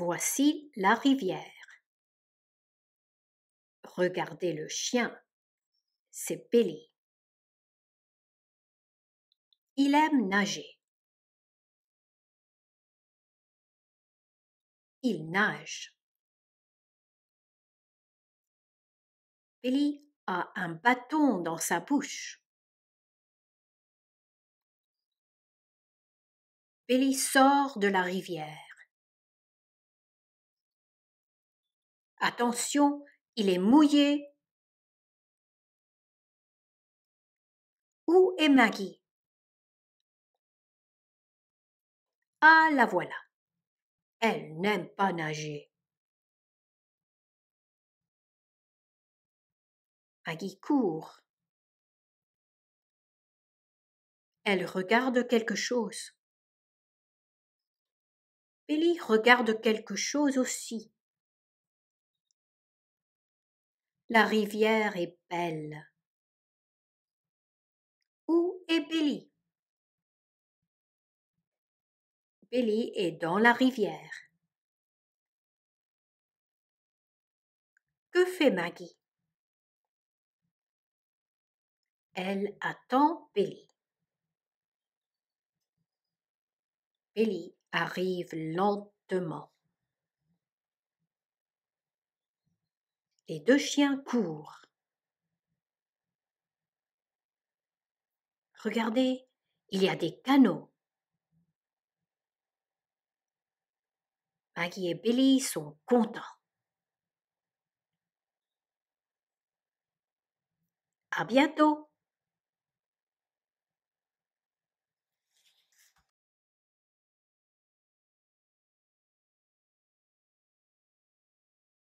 Voici la rivière. Regardez le chien. C'est Billy. Il aime nager. Il nage. Billy a un bâton dans sa bouche. Billy sort de la rivière. Attention, il est mouillé. Où est Maggie Ah, la voilà. Elle n'aime pas nager. Maggie court. Elle regarde quelque chose. Billy regarde quelque chose aussi. La rivière est belle. Où est Billy Billy est dans la rivière. Que fait Maggie Elle attend Billy. Billy arrive lentement. Les deux chiens courent. Regardez, il y a des canaux. Maggie et Billy sont contents. À bientôt!